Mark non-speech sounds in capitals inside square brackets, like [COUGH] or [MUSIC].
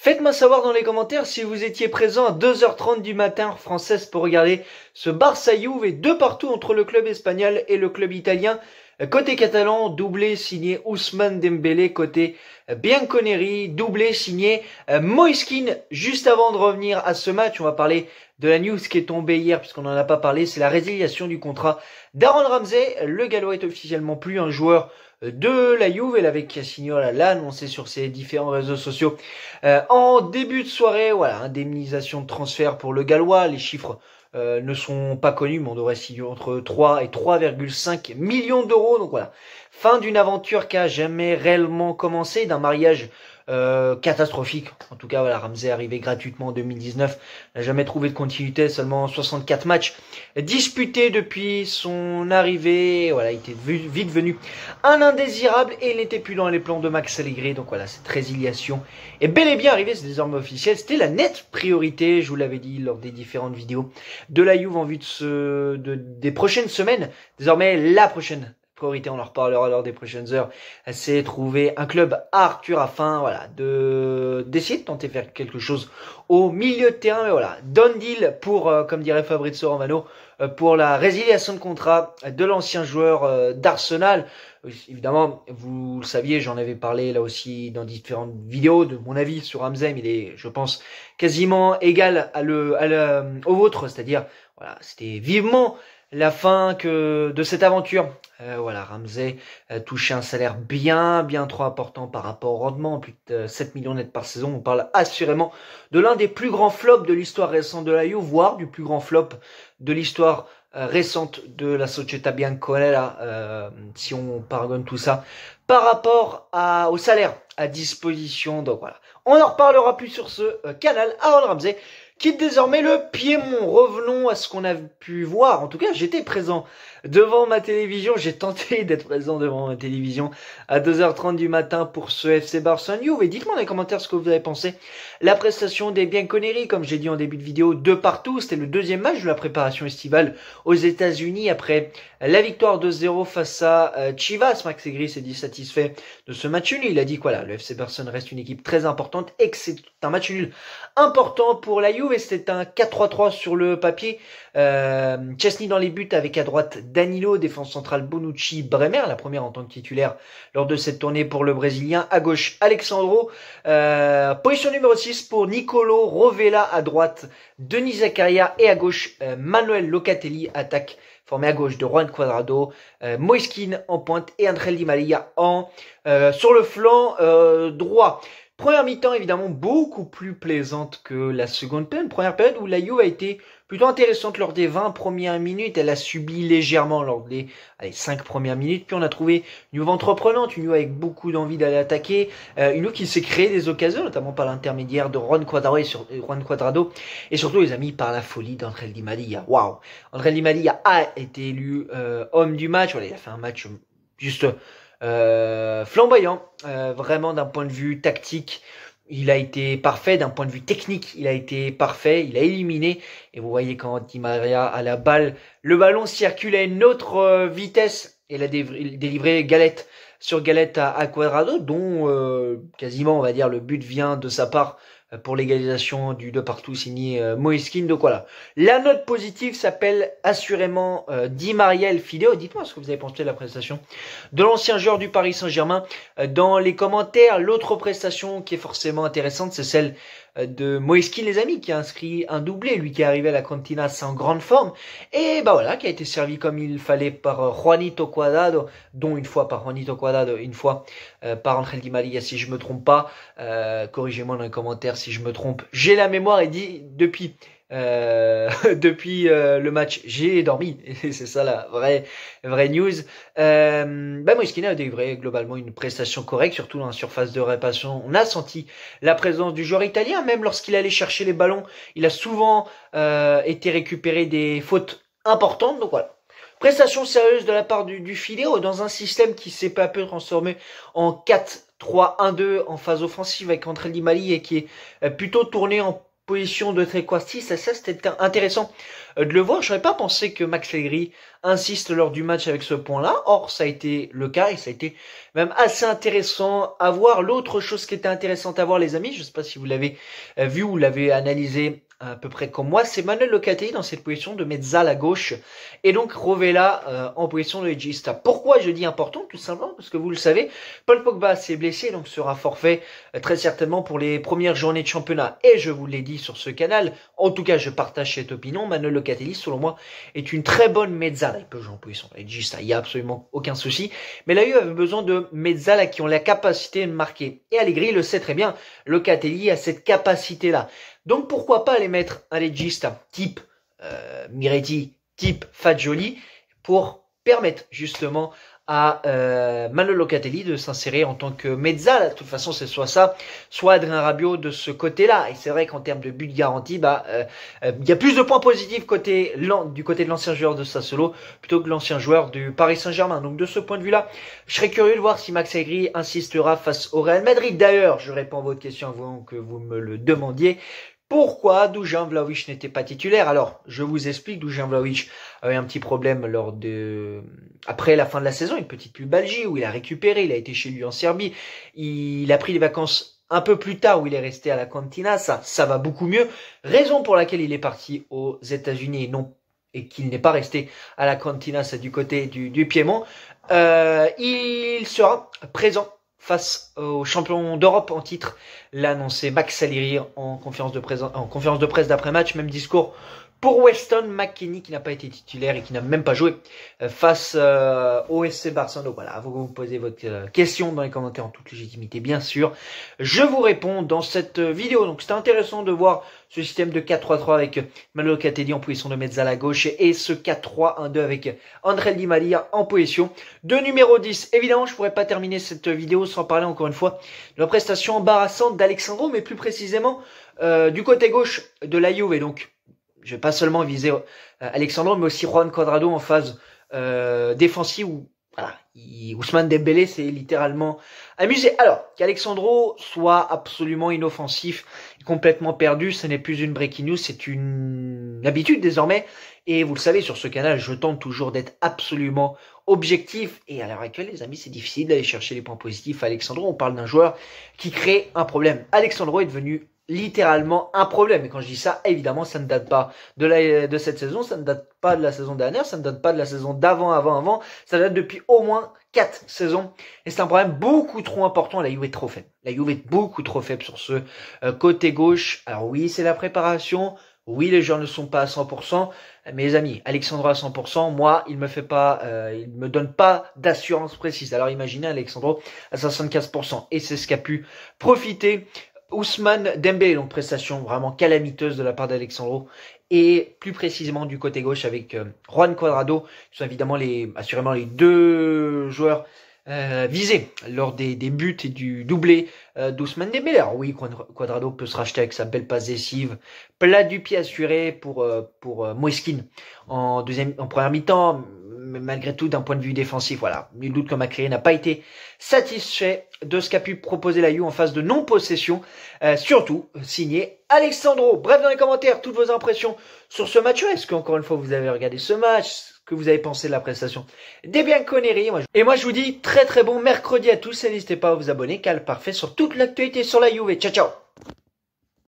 Faites-moi savoir dans les commentaires si vous étiez présent à 2h30 du matin française pour regarder ce Barça Juve et deux partout entre le club espagnol et le club italien. Côté catalan, doublé signé Ousmane Dembélé, côté Bianconeri, doublé signé euh, Moiskin. Juste avant de revenir à ce match, on va parler de la news qui est tombée hier, puisqu'on n'en a pas parlé, c'est la résiliation du contrat d'Aaron Ramsey. Le gallois est officiellement plus un joueur de la Juve. avec avait Cassignola l'a annoncé sur ses différents réseaux sociaux euh, en début de soirée. Voilà, indemnisation de transfert pour le Gallois. Les chiffres euh, ne sont pas connus, mais on devrait signer entre 3 et 3,5 millions d'euros. Donc voilà, fin d'une aventure qui a jamais réellement commencé, d'un mariage euh, catastrophique. En tout cas, voilà, Ramsey est arrivé gratuitement en 2019, n'a jamais trouvé de continuité, seulement 64 matchs disputés depuis son arrivée. Voilà, il était vite venu un indésirable et il n'était plus dans les plans de Max Allegri. Donc voilà, cette résiliation est bel et bien arrivée, c'est désormais officiel. C'était la nette priorité, je vous l'avais dit lors des différentes vidéos de la Juve en vue de ce, des prochaines semaines. Désormais, la prochaine priorité, on en reparlera lors des prochaines heures, c'est trouver un club à Arthur afin voilà, de d'essayer de tenter de faire quelque chose au milieu de terrain. Mais voilà, done deal pour, euh, comme dirait Fabrizio Romano, euh, pour la résiliation de contrat de l'ancien joueur euh, d'Arsenal. Évidemment, vous le saviez, j'en avais parlé là aussi dans différentes vidéos de mon avis sur Hamzem. Il est, je pense, quasiment égal à à le au vôtre, c'est-à-dire voilà, c'était vivement la fin que, de cette aventure. Euh, voilà, Ramsey euh, touché un salaire bien, bien trop important par rapport au rendement, plus de 7 euh, millions nets par saison. On parle assurément de l'un des plus grands flops de l'histoire récente de la voire du plus grand flop de l'histoire récente de la Società Bianconera, si on pardonne tout ça, par rapport à, au salaire à disposition. Donc voilà, on en reparlera plus sur ce canal canal. Aaron Ramsey, quitte désormais le Piémont. Revenons à ce qu'on a pu voir. En tout cas, j'étais présent devant ma télévision. J'ai tenté [LAUGHS] d'être présent devant ma télévision à 2h30 du matin pour ce FC Barcelone You. Et dites-moi dans les commentaires ce que vous avez pensé. La prestation des conneries comme j'ai dit en début de vidéo, de partout. C'était le deuxième match de la préparation estivale aux États-Unis après la victoire de 0 face à euh, Chivas. Max Egri s'est dit satisfait de ce match nul. Il a dit voilà, le FC Barcelone reste une équipe très importante et que c'est un match nul important pour la Juve. C'était un 4-3-3 sur le papier. Euh, Chesney dans les buts avec à droite Danilo, défense centrale Bonucci, Bremer, la première en tant que titulaire lors de cette tournée pour le Brésilien. À gauche, Alexandro. Euh, position numéro 6 pour Nicolo Rovella à droite, Denis Zakaria et à gauche, euh, Manuel Locatelli, attaque formé à gauche de Juan Cuadrado, euh, en pointe et André Di en euh, sur le flanc droit. Première mi-temps évidemment beaucoup plus plaisante que la seconde période. Première période où la You a été plutôt intéressante lors des 20 premières minutes. Elle a subi légèrement lors des cinq 5 premières minutes. Puis on a trouvé une You entreprenante, une U avec beaucoup d'envie d'aller attaquer. Euh, une U qui s'est créée des occasions, notamment par l'intermédiaire de Ron Quadrado, euh, et surtout les amis par la folie d'André Di Maria. Waouh André Di Maria a été élu euh, homme du match. Voilà, il a fait un match juste euh, flamboyant, euh, vraiment d'un point de vue tactique. Il a été parfait d'un point de vue technique, il a été parfait, il a éliminé. Et vous voyez quand Di Maria a la balle, le ballon circulait à une euh, vitesse et a délivré Galette sur Galette à, Cuadrado dont quasiment on va dire le but vient de sa part euh, pour l'égalisation du de partout signé euh, Moïskine. Donc voilà. La note positive s'appelle assurément euh, Di Mariel Fideo. Dites-moi ce que vous avez pensé de la prestation de l'ancien joueur du Paris Saint-Germain euh, dans les commentaires. L'autre prestation qui est forcément intéressante, c'est celle de Moïskine, les amis, qui a inscrit un doublé, lui qui est arrivé à la Cantina sans grande forme, et bah voilà, qui a été servi comme il fallait par Juanito Cuadrado, dont une fois par Juanito Cuadrado, une fois par Angel Di Maria, si je me trompe pas, corrigez-moi dans les commentaires si je me trompe. J'ai la mémoire et dit depuis euh, [LAUGHS] depuis euh, le match, j'ai dormi. [LAUGHS] Et c'est ça la vraie, vraie news. Euh, ben a délivré globalement une prestation correcte, surtout dans la surface de réparation. On a senti la présence du joueur italien, même lorsqu'il allait chercher les ballons. Il a souvent euh, été récupéré des fautes importantes. Donc voilà, Prestation sérieuse de la part du, du dans un système qui s'est pas peu transformé en 4-3-1-2 en phase offensive avec André Limali et qui est euh, plutôt tourné en position de trequartiste. Ça, c'était intéressant euh, de le voir. Je n'aurais pas pensé que Max Legri insiste lors du match avec ce point-là. Or, ça a été le cas et ça a été même assez intéressant à voir. L'autre chose qui était intéressante à voir, les amis, je ne sais pas si vous l'avez euh, vu ou l'avez analysé à peu près comme moi, c'est Manuel Locatelli dans cette position de mezza à gauche et donc Rovella euh, en position de regista. Pourquoi je dis important Tout simplement parce que vous le savez, Paul Pogba s'est blessé donc sera forfait euh, très certainement pour les premières journées de championnat et je vous l'ai dit sur ce canal, en tout cas je partage cette opinion, Manuel Locatelli selon moi est une très bonne mezza. Il peut jouer en position regista, hein, il n'y a absolument aucun souci, mais la avait besoin de mezza qui ont la capacité de marquer et Allegri le sait très bien, Locatelli a cette capacité là. Donc pourquoi pas les mettre un légiste type euh, Miretti, type Fadjoli, pour permettre justement à euh, Manolo Catelli de s'insérer en tant que mezza. De toute façon, c'est soit ça, soit Adrien Rabiot de ce côté-là. Et c'est vrai qu'en termes de but garanti, bah, euh, euh, il y a plus de points positifs côté du côté de l'ancien joueur de Sassolo plutôt que l'ancien joueur du Paris Saint-Germain. Donc de ce point de vue-là, je serais curieux de voir si Max Aigri insistera face au Real Madrid. D'ailleurs, je réponds à votre question avant que vous me le demandiez. Pourquoi Dujan Vlaovic n'était pas titulaire Alors, je vous explique, Dujan Vlaovic a eu un petit problème lors de après la fin de la saison, une petite pubalgie où il a récupéré, il a été chez lui en Serbie, il a pris des vacances un peu plus tard où il est resté à la cantina, ça ça va beaucoup mieux, raison pour laquelle il est parti aux États-Unis et non et qu'il n'est pas resté à la cantina, C'est du côté du, du Piémont, euh, il sera présent face au champion d'Europe en titre. L'a annoncé Max Saliri en conférence de en conférence de presse d'après match. Même discours pour Weston McKinney qui n'a pas été titulaire et qui n'a même pas joué euh, face euh, au SC Barcelone. Voilà, vous, vous posez votre euh, question dans les commentaires en toute légitimité bien sûr. Je vous réponds dans cette vidéo. Donc c'était intéressant de voir ce système de 4-3-3 avec Manolo Catelli en position de Mezzala à la gauche et ce 4-3-1-2 avec André Di Maria en position de numéro 10. Évidemment, je ne pourrais pas terminer cette vidéo sans parler encore une fois de la prestation embarrassante d'Alexandro mais plus précisément du côté gauche de la Juve. Donc je vais pas seulement viser euh, Alexandre, mais aussi Juan Quadrado en phase euh, défensive où voilà, Ousmane Dembélé s'est littéralement amusé. Alors qu'Alexandro soit absolument inoffensif, complètement perdu, ce n'est plus une breaking news, c'est une habitude désormais. Et vous le savez, sur ce canal, je tente toujours d'être absolument objectif. Et à l'heure actuelle, les amis, c'est difficile d'aller chercher les points positifs à Alexandro. On parle d'un joueur qui crée un problème. Alexandro est devenu littéralement un problème. Et quand je dis ça, évidemment, ça ne date pas de, la, de cette saison, ça ne date pas de la saison dernière, ça ne date pas de la saison d'avant, avant, avant, ça date depuis au moins 4 saisons. Et c'est un problème beaucoup trop important. La Juve est trop faible. La Juve est beaucoup trop faible sur ce euh, côté gauche. Alors oui, c'est la préparation. Oui, les joueurs ne sont pas à 100%. Mes amis, Alexandre à 100%, moi, il me fait pas, euh, il me donne pas d'assurance précise. Alors imaginez Alexandre à 75%. Et c'est ce qu'a pu profiter Ousmane Dembélé, donc prestation vraiment calamiteuse de la part d'Alexandro, et plus précisément du côté gauche avec euh, Juan Cuadrado qui sont évidemment les, assurément les deux joueurs euh, visés lors des, buts et du doublé euh, d'Ousmane Dembélé. Alors oui, Cuadrado peut se racheter avec sa belle passe décisive, plat du pied assuré pour pour en deuxième, en première mi-temps, malgré tout d'un point de vue défensif, voilà, nul doute que Macri n'a pas été satisfait de ce qu'a pu proposer la U en face de non-possession, euh, surtout euh, signé Alexandro. Bref, dans les commentaires, toutes vos impressions sur ce match. Est-ce qu'encore une fois, vous avez regardé ce match que vous avez pensé de la prestation des conneries. Et moi, je vous dis très très bon mercredi à tous et n'hésitez pas à vous abonner, Cal parfait sur toute l'actualité sur la UV. Ciao ciao